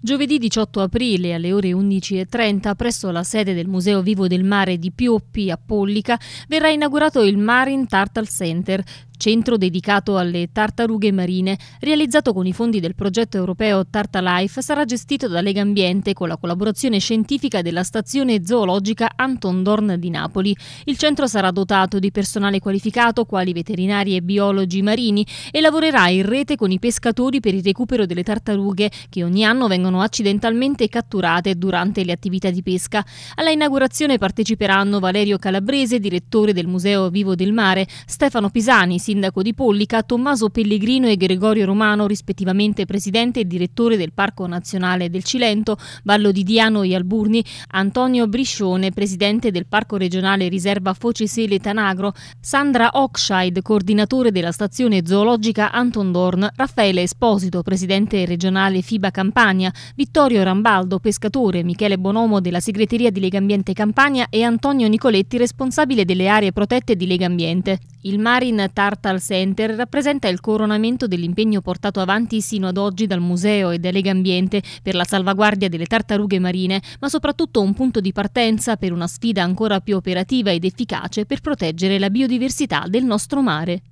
Giovedì 18 aprile alle ore 11.30 presso la sede del Museo Vivo del Mare di Pioppi a Pollica verrà inaugurato il Marine Turtle Center, centro dedicato alle tartarughe marine, realizzato con i fondi del progetto europeo Tarta Life, sarà gestito da Lega Ambiente con la collaborazione scientifica della stazione zoologica Anton Dorn di Napoli. Il centro sarà dotato di personale qualificato quali veterinari e biologi marini e lavorerà in rete con i pescatori per il recupero delle tartarughe che ogni anno vengono accidentalmente catturate durante le attività di pesca. Alla inaugurazione parteciperanno Valerio Calabrese, direttore del Museo Vivo del Mare, Stefano Pisani, sindaco di Pollica, Tommaso Pellegrino e Gregorio Romano, rispettivamente presidente e direttore del Parco Nazionale del Cilento, Vallo di Diano e Alburni, Antonio Briscione, presidente del Parco Regionale Riserva Focesele Tanagro, Sandra Oxide, coordinatore della stazione zoologica Anton Dorn, Raffaele Esposito, presidente regionale FIBA Campania, Vittorio Rambaldo, pescatore, Michele Bonomo della segreteria di Legambiente Campania e Antonio Nicoletti, responsabile delle aree protette di Legambiente. Il Marin Tar Portal Center rappresenta il coronamento dell'impegno portato avanti sino ad oggi dal museo e da Ambiente per la salvaguardia delle tartarughe marine, ma soprattutto un punto di partenza per una sfida ancora più operativa ed efficace per proteggere la biodiversità del nostro mare.